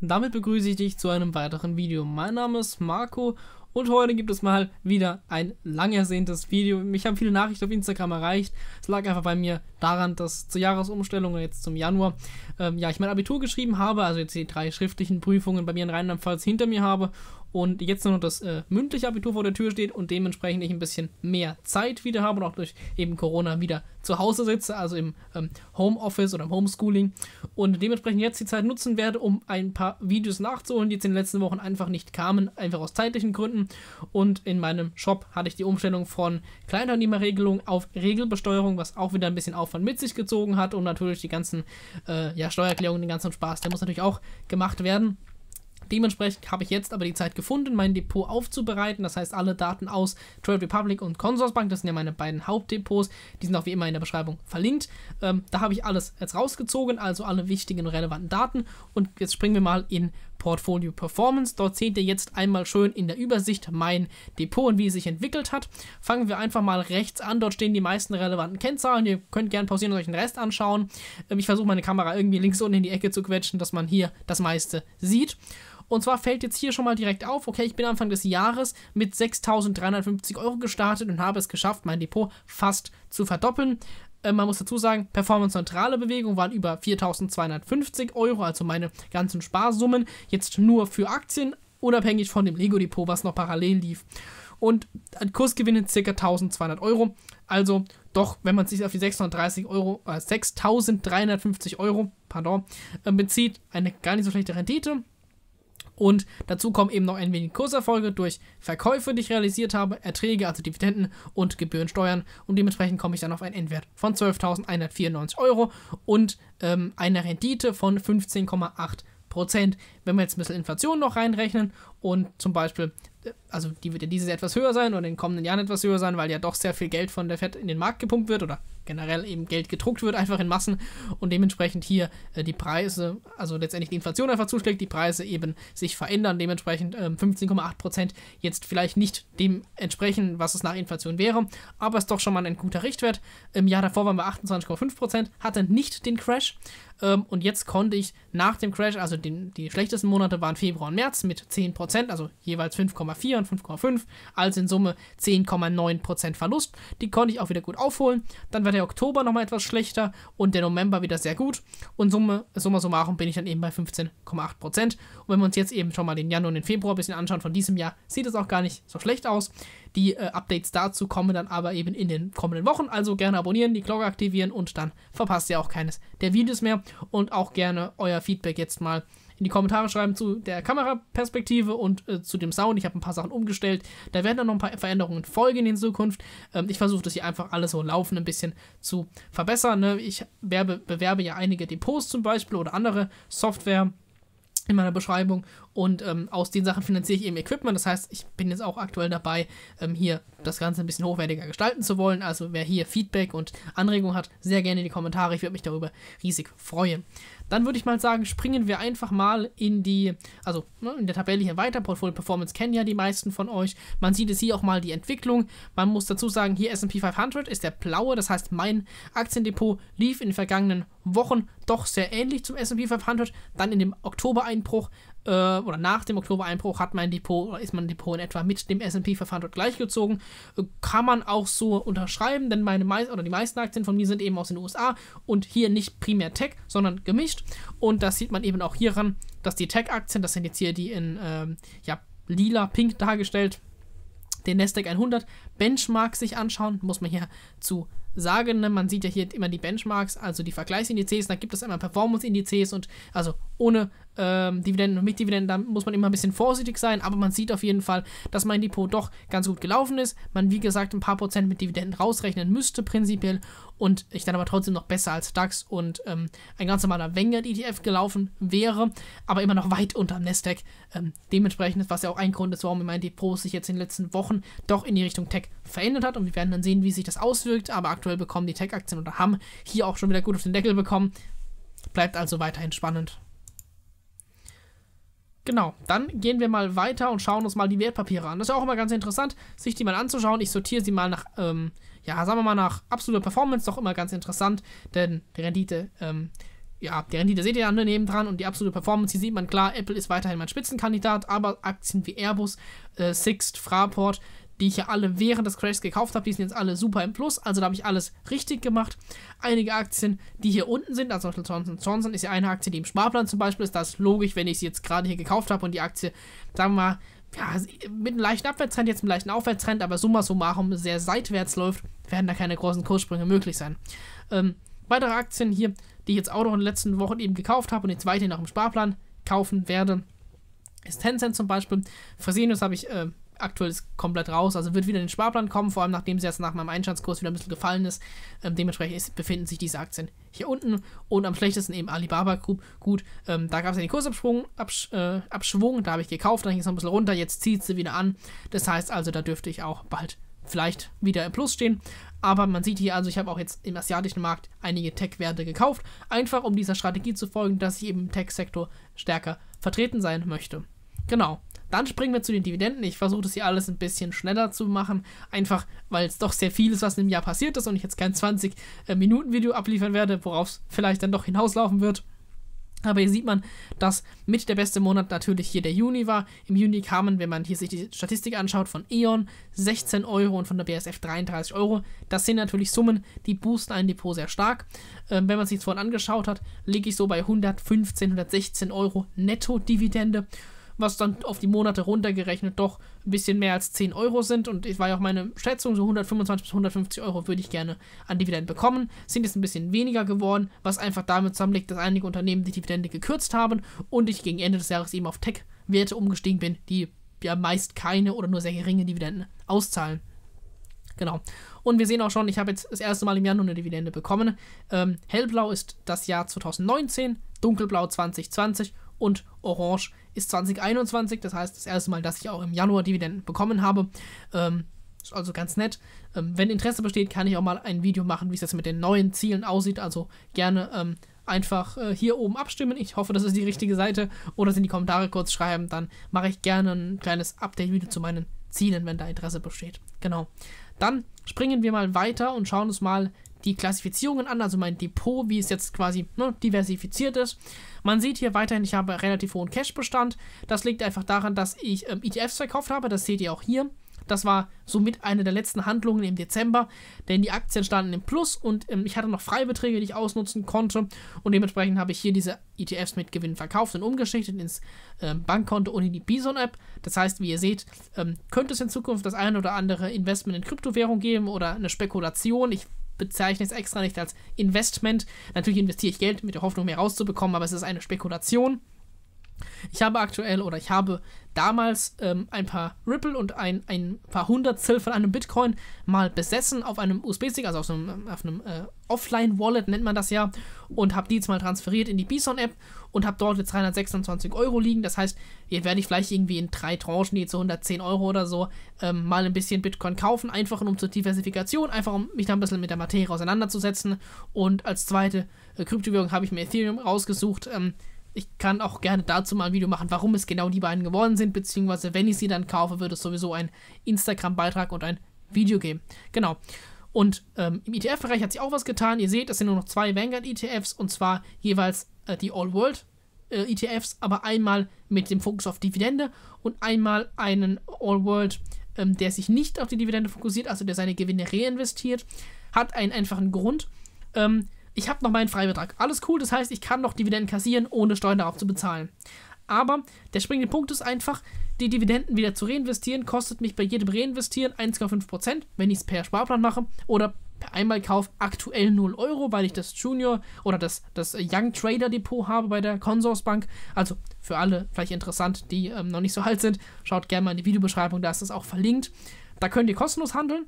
Damit begrüße ich dich zu einem weiteren Video. Mein Name ist Marco und heute gibt es mal wieder ein lang ersehntes Video. Mich haben viele Nachrichten auf Instagram erreicht. Es lag einfach bei mir daran, dass zur Jahresumstellung jetzt zum Januar, ähm, ja, ich mein Abitur geschrieben habe, also jetzt die drei schriftlichen Prüfungen bei mir in Rheinland-Pfalz hinter mir habe und jetzt nur noch das äh, mündliche Abitur vor der Tür steht und dementsprechend ich ein bisschen mehr Zeit wieder habe und auch durch eben Corona wieder zu Hause sitze, also im ähm, Homeoffice oder im Homeschooling und dementsprechend jetzt die Zeit nutzen werde, um ein paar Videos nachzuholen, die jetzt in den letzten Wochen einfach nicht kamen, einfach aus zeitlichen Gründen und in meinem Shop hatte ich die Umstellung von Kleinunternehmerregelung auf Regelbesteuerung, was auch wieder ein bisschen Aufwand mit sich gezogen hat und natürlich die ganzen äh, ja, Steuererklärungen, den ganzen Spaß, der muss natürlich auch gemacht werden. Dementsprechend habe ich jetzt aber die Zeit gefunden, mein Depot aufzubereiten. Das heißt, alle Daten aus Trade Republic und Consorsbank, das sind ja meine beiden Hauptdepots, die sind auch wie immer in der Beschreibung verlinkt. Ähm, da habe ich alles jetzt rausgezogen, also alle wichtigen und relevanten Daten. Und jetzt springen wir mal in Portfolio Performance. Dort seht ihr jetzt einmal schön in der Übersicht mein Depot und wie es sich entwickelt hat. Fangen wir einfach mal rechts an. Dort stehen die meisten relevanten Kennzahlen. Ihr könnt gerne pausieren und euch den Rest anschauen. Ähm, ich versuche meine Kamera irgendwie links unten in die Ecke zu quetschen, dass man hier das meiste sieht. Und zwar fällt jetzt hier schon mal direkt auf, okay, ich bin Anfang des Jahres mit 6.350 Euro gestartet und habe es geschafft, mein Depot fast zu verdoppeln. Äh, man muss dazu sagen, performance-neutrale Bewegungen waren über 4.250 Euro, also meine ganzen Sparsummen, jetzt nur für Aktien, unabhängig von dem Lego-Depot, was noch parallel lief. Und Kursgewinne ca. 1.200 Euro, also doch, wenn man sich auf die 630 Euro, äh, 6.350 Euro, pardon, äh, bezieht, eine gar nicht so schlechte Rendite. Und dazu kommen eben noch ein wenig Kurserfolge durch Verkäufe, die ich realisiert habe, Erträge, also Dividenden und Gebührensteuern. Und dementsprechend komme ich dann auf einen Endwert von 12.194 Euro und ähm, eine Rendite von 15,8 Prozent. Wenn wir jetzt ein bisschen Inflation noch reinrechnen und zum Beispiel, äh, also die wird ja dieses Jahr etwas höher sein und in den kommenden Jahren etwas höher sein, weil ja doch sehr viel Geld von der FED in den Markt gepumpt wird oder generell eben Geld gedruckt wird, einfach in Massen und dementsprechend hier äh, die Preise, also letztendlich die Inflation einfach zuschlägt, die Preise eben sich verändern, dementsprechend äh, 15,8% jetzt vielleicht nicht dem entsprechen, was es nach Inflation wäre, aber ist doch schon mal ein guter Richtwert. Im Jahr davor waren wir 28,5%, hatte nicht den Crash ähm, und jetzt konnte ich nach dem Crash, also den, die schlechtesten Monate waren Februar und März mit 10%, also jeweils 5,4 und 5,5, also in Summe 10,9% Verlust, die konnte ich auch wieder gut aufholen, dann war der der Oktober nochmal etwas schlechter und der November wieder sehr gut. Und Summe, summa summarum bin ich dann eben bei 15,8%. Und wenn wir uns jetzt eben schon mal den Januar und den Februar ein bisschen anschauen von diesem Jahr, sieht es auch gar nicht so schlecht aus. Die äh, Updates dazu kommen dann aber eben in den kommenden Wochen. Also gerne abonnieren, die Glocke aktivieren und dann verpasst ihr auch keines der Videos mehr. Und auch gerne euer Feedback jetzt mal in die Kommentare schreiben zu der Kameraperspektive und äh, zu dem Sound. Ich habe ein paar Sachen umgestellt. Da werden dann noch ein paar Veränderungen folgen in Zukunft. Ähm, ich versuche das hier einfach alles so laufend ein bisschen zu verbessern. Ne? Ich werbe, bewerbe ja einige Depots zum Beispiel oder andere Software in meiner Beschreibung und ähm, aus den Sachen finanziere ich eben Equipment. Das heißt, ich bin jetzt auch aktuell dabei, ähm, hier das Ganze ein bisschen hochwertiger gestalten zu wollen. Also wer hier Feedback und Anregungen hat, sehr gerne in die Kommentare. Ich würde mich darüber riesig freuen. Dann würde ich mal sagen, springen wir einfach mal in die, also ne, in der Tabelle hier weiter. Portfolio Performance kennen ja die meisten von euch. Man sieht es hier auch mal die Entwicklung. Man muss dazu sagen, hier S&P 500 ist der blaue. Das heißt, mein Aktiendepot lief in den vergangenen Wochen doch sehr ähnlich zum S&P 500. Dann in dem Oktobereinbruch äh, oder nach dem Oktobereinbruch hat mein Depot oder ist mein Depot in etwa mit dem S&P verfahren dort gleichgezogen. Äh, kann man auch so unterschreiben, denn meine meist, oder die meisten Aktien von mir sind eben aus den USA und hier nicht primär Tech, sondern gemischt. Und das sieht man eben auch hieran, dass die Tech-Aktien, das sind jetzt hier die in ähm, ja, lila, pink dargestellt, den Nasdaq 100 Benchmark sich anschauen, muss man hier zu sagen. Ne? Man sieht ja hier immer die Benchmarks, also die Vergleichsindizes. Da gibt es einmal Performance-Indizes und also ohne ähm, Dividenden und mit Dividenden, da muss man immer ein bisschen vorsichtig sein, aber man sieht auf jeden Fall, dass mein Depot doch ganz gut gelaufen ist. Man, wie gesagt, ein paar Prozent mit Dividenden rausrechnen müsste prinzipiell und ich dann aber trotzdem noch besser als DAX und ähm, ein ganz normaler Vanguard-ETF gelaufen wäre, aber immer noch weit unter dem Nasdaq. Ähm, dementsprechend, was ja auch ein Grund ist, warum mein Depot sich jetzt in den letzten Wochen doch in die Richtung Tech verändert hat und wir werden dann sehen, wie sich das auswirkt, aber aktuell bekommen die Tech-Aktien oder haben hier auch schon wieder gut auf den Deckel bekommen. Bleibt also weiterhin spannend. Genau, dann gehen wir mal weiter und schauen uns mal die Wertpapiere an. Das ist ja auch immer ganz interessant, sich die mal anzuschauen. Ich sortiere sie mal nach, ähm, ja, sagen wir mal nach absoluter Performance, doch immer ganz interessant, denn die Rendite, ähm, ja, die Rendite seht ihr ja neben dran und die absolute Performance, hier sieht man klar, Apple ist weiterhin mein Spitzenkandidat, aber Aktien wie Airbus, äh, Sixt, Fraport die ich ja alle während des Crashs gekauft habe, die sind jetzt alle super im Plus, also da habe ich alles richtig gemacht. Einige Aktien, die hier unten sind, also zum Beispiel Johnson Johnson ist ja eine Aktie, die im Sparplan zum Beispiel ist, das ist logisch, wenn ich sie jetzt gerade hier gekauft habe und die Aktie, sagen wir mal, ja, mit einem leichten Abwärtstrend, jetzt mit einem leichten Aufwärtstrend, aber summa summarum sehr seitwärts läuft, werden da keine großen Kurssprünge möglich sein. Ähm, weitere Aktien hier, die ich jetzt auch noch in den letzten Wochen eben gekauft habe und jetzt weiterhin noch im Sparplan kaufen werde, ist Tencent zum Beispiel. Fresenius habe ich äh, aktuell ist komplett raus, also wird wieder in den Sparplan kommen, vor allem nachdem sie jetzt nach meinem Einstandskurs wieder ein bisschen gefallen ist. Ähm, dementsprechend ist, befinden sich diese Aktien hier unten und am schlechtesten eben Alibaba Group. Gut, ähm, da gab es ja den Kursabschwung, Absch äh, Abschwung, da habe ich gekauft, dann ging es noch ein bisschen runter, jetzt zieht sie wieder an. Das heißt also, da dürfte ich auch bald vielleicht wieder im Plus stehen. Aber man sieht hier also, ich habe auch jetzt im asiatischen Markt einige Tech-Werte gekauft, einfach um dieser Strategie zu folgen, dass ich eben im Tech-Sektor stärker vertreten sein möchte. Genau. Dann springen wir zu den Dividenden. Ich versuche das hier alles ein bisschen schneller zu machen, einfach weil es doch sehr viel ist, was im Jahr passiert ist und ich jetzt kein 20-Minuten-Video abliefern werde, worauf es vielleicht dann doch hinauslaufen wird. Aber hier sieht man, dass mit der beste Monat natürlich hier der Juni war. Im Juni kamen, wenn man hier sich die Statistik anschaut, von E.ON 16 Euro und von der BSF 33 Euro. Das sind natürlich Summen, die boosten ein Depot sehr stark. Ähm, wenn man sich das vorhin angeschaut hat, liege ich so bei 115, 116 Euro Netto-Dividende was dann auf die Monate runtergerechnet doch ein bisschen mehr als 10 Euro sind. Und ich war ja auch meine Schätzung, so 125 bis 150 Euro würde ich gerne an Dividenden bekommen. Sind jetzt ein bisschen weniger geworden, was einfach damit zusammenliegt, dass einige Unternehmen die Dividende gekürzt haben und ich gegen Ende des Jahres eben auf Tech-Werte umgestiegen bin, die ja meist keine oder nur sehr geringe Dividenden auszahlen. Genau. Und wir sehen auch schon, ich habe jetzt das erste Mal im Januar eine Dividende bekommen. Ähm, hellblau ist das Jahr 2019, dunkelblau 2020 und orange ist 2021, das heißt das erste Mal, dass ich auch im Januar Dividenden bekommen habe. Ähm, ist also ganz nett. Ähm, wenn Interesse besteht, kann ich auch mal ein Video machen, wie es jetzt mit den neuen Zielen aussieht. Also gerne ähm, einfach äh, hier oben abstimmen. Ich hoffe, das ist die richtige Seite. Oder es in die Kommentare kurz schreiben. Dann mache ich gerne ein kleines Update-Video zu meinen Zielen, wenn da Interesse besteht. Genau. Dann springen wir mal weiter und schauen uns mal die Klassifizierungen an, also mein Depot, wie es jetzt quasi ne, diversifiziert ist. Man sieht hier weiterhin, ich habe relativ hohen Cash-Bestand. Das liegt einfach daran, dass ich ähm, ETFs verkauft habe. Das seht ihr auch hier. Das war somit eine der letzten Handlungen im Dezember, denn die Aktien standen im Plus und ähm, ich hatte noch Freibeträge, die ich ausnutzen konnte. Und dementsprechend habe ich hier diese ETFs mit Gewinn verkauft und umgeschichtet ins ähm, Bankkonto und in die Bison-App. Das heißt, wie ihr seht, ähm, könnte es in Zukunft das ein oder andere Investment in Kryptowährung geben oder eine Spekulation. Ich bezeichne es extra nicht als Investment. Natürlich investiere ich Geld mit der Hoffnung, mehr rauszubekommen, aber es ist eine Spekulation. Ich habe aktuell oder ich habe damals ähm, ein paar Ripple und ein, ein paar Hundertstel von einem Bitcoin mal besessen auf einem USB-Stick, also auf einem, äh, auf einem äh, Offline-Wallet nennt man das ja, und habe die jetzt mal transferiert in die Bison-App und habe dort jetzt 326 Euro liegen. Das heißt, jetzt werde ich vielleicht irgendwie in drei Tranchen, die zu so 110 Euro oder so, ähm, mal ein bisschen Bitcoin kaufen, einfach um zur Diversifikation, einfach um mich da ein bisschen mit der Materie auseinanderzusetzen. Und als zweite äh, Kryptowährung habe ich mir Ethereum rausgesucht. Ähm, ich kann auch gerne dazu mal ein Video machen, warum es genau die beiden geworden sind, beziehungsweise wenn ich sie dann kaufe, wird es sowieso ein Instagram-Beitrag und ein Video geben. Genau. Und ähm, im ETF-Bereich hat sich auch was getan. Ihr seht, es sind nur noch zwei Vanguard-ETFs und zwar jeweils äh, die All World äh, ETFs, aber einmal mit dem Fokus auf Dividende und einmal einen All World, ähm, der sich nicht auf die Dividende fokussiert, also der seine Gewinne reinvestiert. Hat einen einfachen Grund. Ähm, ich habe noch meinen Freibetrag. Alles cool, das heißt, ich kann noch Dividenden kassieren, ohne Steuern darauf zu bezahlen. Aber der springende Punkt ist einfach, die Dividenden wieder zu reinvestieren, kostet mich bei jedem Reinvestieren 1,5%, wenn ich es per Sparplan mache oder per Einmalkauf aktuell 0 Euro, weil ich das Junior oder das, das Young Trader Depot habe bei der Consorsbank. Also für alle vielleicht interessant, die ähm, noch nicht so alt sind, schaut gerne mal in die Videobeschreibung, da ist das auch verlinkt. Da könnt ihr kostenlos handeln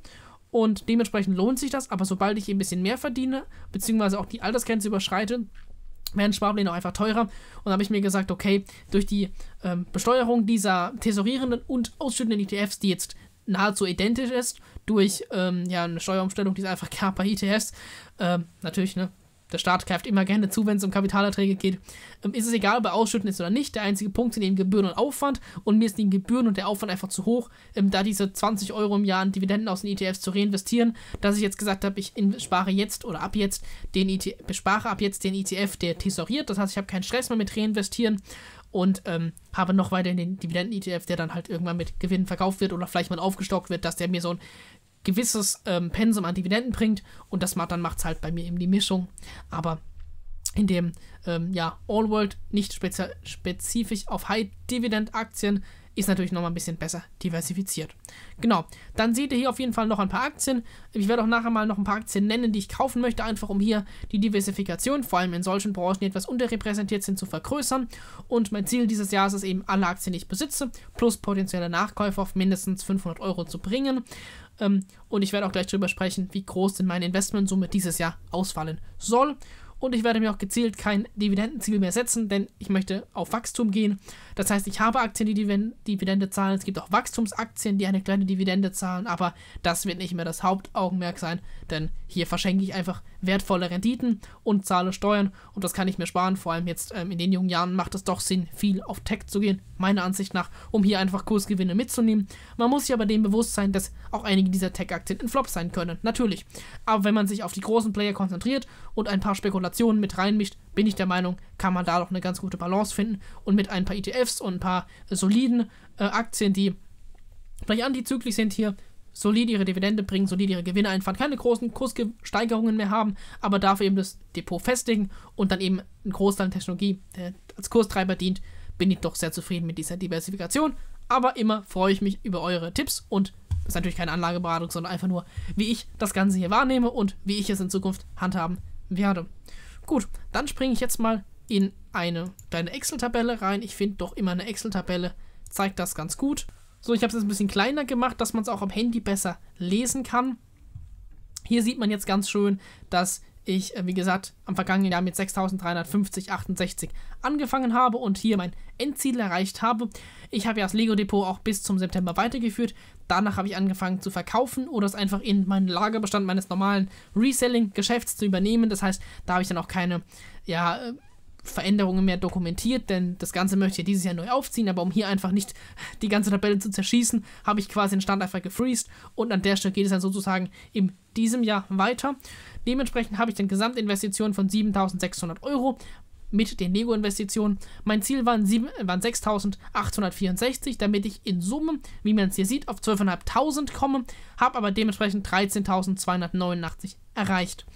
und dementsprechend lohnt sich das, aber sobald ich ein bisschen mehr verdiene, beziehungsweise auch die Altersgrenze überschreite, werden Sparpläne auch einfach teurer. Und da habe ich mir gesagt, okay, durch die ähm, Besteuerung dieser tesorierenden und ausschüttenden ETFs, die jetzt nahezu identisch ist, durch ähm, ja, eine Steuerumstellung, die es einfach gab bei ETFs, ähm, natürlich, ne, der Staat greift immer gerne zu, wenn es um Kapitalerträge geht. Ähm, ist es egal, ob er ausschütten ist oder nicht. Der einzige Punkt sind eben Gebühren und Aufwand. Und mir ist die Gebühren und der Aufwand einfach zu hoch, ähm, da diese 20 Euro im Jahr an Dividenden aus den ETFs zu reinvestieren, dass ich jetzt gesagt habe, ich spare jetzt oder ab jetzt den ETF, bespare ab jetzt den ETF, der tesoriert. Das heißt, ich habe keinen Stress mehr mit reinvestieren und ähm, habe noch weiter in den Dividenden-ETF, der dann halt irgendwann mit Gewinnen verkauft wird oder vielleicht mal aufgestockt wird, dass der mir so ein gewisses ähm, Pensum an Dividenden bringt und das macht, dann macht halt bei mir eben die Mischung. Aber in dem ähm, ja, All World nicht spezifisch auf High-Dividend-Aktien ist natürlich nochmal ein bisschen besser diversifiziert. Genau, dann seht ihr hier auf jeden Fall noch ein paar Aktien. Ich werde auch nachher mal noch ein paar Aktien nennen, die ich kaufen möchte, einfach um hier die Diversifikation, vor allem in solchen Branchen, die etwas unterrepräsentiert sind, zu vergrößern. Und mein Ziel dieses Jahres ist eben, alle Aktien, die ich besitze, plus potenzielle Nachkäufe auf mindestens 500 Euro zu bringen. Ähm, und ich werde auch gleich darüber sprechen, wie groß denn meine Investmentsumme dieses Jahr ausfallen soll. Und ich werde mir auch gezielt kein Dividendenziel mehr setzen, denn ich möchte auf Wachstum gehen. Das heißt, ich habe Aktien, die Dividende zahlen. Es gibt auch Wachstumsaktien, die eine kleine Dividende zahlen, aber das wird nicht mehr das Hauptaugenmerk sein, denn hier verschenke ich einfach wertvolle Renditen und zahle Steuern und das kann ich mir sparen. Vor allem jetzt ähm, in den jungen Jahren macht es doch Sinn, viel auf Tech zu gehen, meiner Ansicht nach, um hier einfach Kursgewinne mitzunehmen. Man muss sich aber dem bewusst sein, dass auch einige dieser Tech-Aktien in Flops sein können, natürlich. Aber wenn man sich auf die großen Player konzentriert und ein paar Spekulationen mit reinmischt, bin ich der Meinung, kann man da doch eine ganz gute Balance finden und mit ein paar ETFs und ein paar soliden äh, Aktien, die vielleicht antizyklisch sind hier, solide ihre Dividende bringen, solide ihre Gewinne einfahren, keine großen Kurssteigerungen mehr haben, aber dafür eben das Depot festigen und dann eben einen Großteil der Technologie, der als Kurstreiber dient, bin ich doch sehr zufrieden mit dieser Diversifikation. Aber immer freue ich mich über eure Tipps und das ist natürlich keine Anlageberatung, sondern einfach nur, wie ich das Ganze hier wahrnehme und wie ich es in Zukunft handhaben werde. Gut, dann springe ich jetzt mal in eine kleine Excel-Tabelle rein. Ich finde doch immer eine Excel-Tabelle zeigt das ganz gut. So, ich habe es jetzt ein bisschen kleiner gemacht, dass man es auch am Handy besser lesen kann. Hier sieht man jetzt ganz schön, dass ich, äh, wie gesagt, am vergangenen Jahr mit 6.350,68 angefangen habe und hier mein Endziel erreicht habe. Ich habe ja das Lego Depot auch bis zum September weitergeführt. Danach habe ich angefangen zu verkaufen oder es einfach in meinen Lagerbestand meines normalen Reselling-Geschäfts zu übernehmen. Das heißt, da habe ich dann auch keine ja, äh, Veränderungen mehr dokumentiert, denn das Ganze möchte ich ja dieses Jahr neu aufziehen, aber um hier einfach nicht die ganze Tabelle zu zerschießen, habe ich quasi den Stand einfach gefreezed und an der Stelle geht es dann sozusagen in diesem Jahr weiter. Dementsprechend habe ich dann Gesamtinvestitionen von 7600 Euro mit den Lego-Investitionen. Mein Ziel waren, waren 6.864, damit ich in Summe, wie man es hier sieht, auf 12.500 komme, habe aber dementsprechend 13.289 erreicht.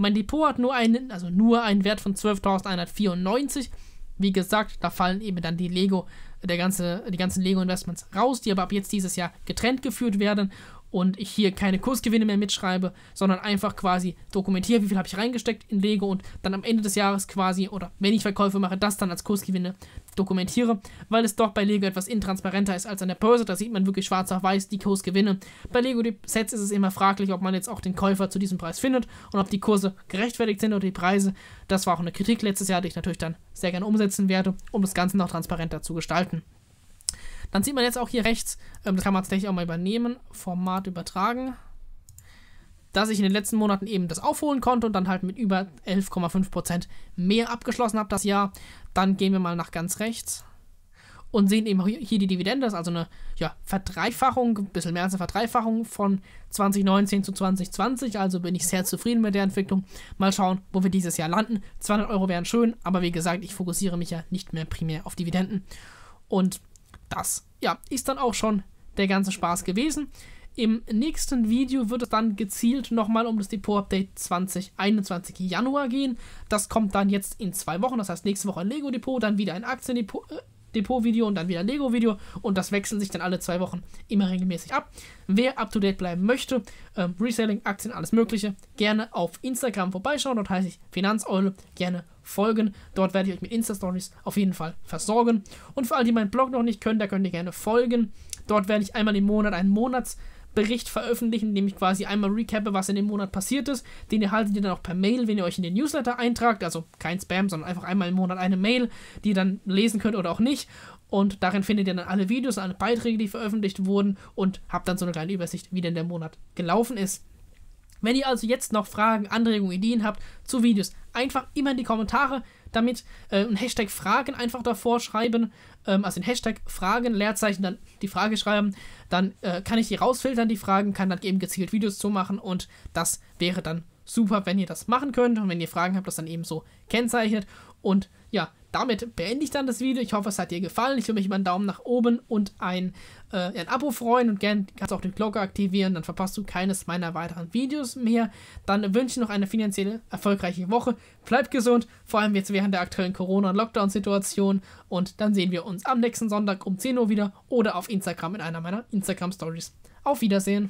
Mein Depot hat nur einen, also nur einen Wert von 12.194. Wie gesagt, da fallen eben dann die Lego, der ganze, die ganzen Lego-Investments raus, die aber ab jetzt dieses Jahr getrennt geführt werden und ich hier keine Kursgewinne mehr mitschreibe, sondern einfach quasi dokumentiere, wie viel habe ich reingesteckt in Lego und dann am Ende des Jahres quasi oder wenn ich Verkäufe mache, das dann als Kursgewinne dokumentiere, weil es doch bei Lego etwas intransparenter ist als an der Börse. Da sieht man wirklich schwarz auf weiß die Kursgewinne. Bei Lego Sets ist es immer fraglich, ob man jetzt auch den Käufer zu diesem Preis findet und ob die Kurse gerechtfertigt sind oder die Preise. Das war auch eine Kritik letztes Jahr, die ich natürlich dann sehr gerne umsetzen werde, um das Ganze noch transparenter zu gestalten. Dann sieht man jetzt auch hier rechts, ähm, das kann man tatsächlich auch mal übernehmen, Format übertragen, dass ich in den letzten Monaten eben das aufholen konnte und dann halt mit über 11,5% mehr abgeschlossen habe das Jahr. Dann gehen wir mal nach ganz rechts und sehen eben hier die Dividende, das ist also eine ja, Verdreifachung, ein bisschen mehr als eine Verdreifachung von 2019 zu 2020, also bin ich sehr zufrieden mit der Entwicklung. Mal schauen, wo wir dieses Jahr landen. 200 Euro wären schön, aber wie gesagt, ich fokussiere mich ja nicht mehr primär auf Dividenden und das ja, ist dann auch schon der ganze Spaß gewesen. Im nächsten Video wird es dann gezielt nochmal um das Depot-Update 2021 Januar gehen. Das kommt dann jetzt in zwei Wochen, das heißt nächste Woche ein Lego-Depot, dann wieder ein Aktiendepot, äh, Depot-Video und dann wieder Lego-Video und das wechselt sich dann alle zwei Wochen immer regelmäßig ab. Wer up to date bleiben möchte, ähm, Reselling, Aktien, alles Mögliche, gerne auf Instagram vorbeischauen. Dort heiße ich Finanzeule. Gerne folgen. Dort werde ich euch mit Insta-Stories auf jeden Fall versorgen. Und für all die meinen Blog noch nicht können, da könnt ihr gerne folgen. Dort werde ich einmal im Monat einen Monats- Bericht veröffentlichen, in ich quasi einmal recappe, was in dem Monat passiert ist. Den erhaltet ihr dann auch per Mail, wenn ihr euch in den Newsletter eintragt. Also kein Spam, sondern einfach einmal im Monat eine Mail, die ihr dann lesen könnt oder auch nicht. Und darin findet ihr dann alle Videos, alle Beiträge, die veröffentlicht wurden und habt dann so eine kleine Übersicht, wie denn der Monat gelaufen ist. Wenn ihr also jetzt noch Fragen, Anregungen, Ideen habt zu Videos, einfach immer in die Kommentare damit äh, ein Hashtag Fragen einfach davor schreiben, ähm, also den Hashtag Fragen, Leerzeichen, dann die Frage schreiben, dann äh, kann ich die rausfiltern, die Fragen, kann dann eben gezielt Videos zumachen und das wäre dann super, wenn ihr das machen könnt. Und wenn ihr Fragen habt, das dann eben so kennzeichnet. Und ja, damit beende ich dann das Video. Ich hoffe, es hat dir gefallen. Ich würde mich über einen Daumen nach oben und ein, äh, ein Abo freuen und gerne kannst auch die Glocke aktivieren. Dann verpasst du keines meiner weiteren Videos mehr. Dann wünsche ich noch eine finanzielle erfolgreiche Woche. Bleib gesund, vor allem jetzt während der aktuellen Corona-Lockdown-Situation. und Und dann sehen wir uns am nächsten Sonntag um 10 Uhr wieder oder auf Instagram in einer meiner Instagram-Stories. Auf Wiedersehen.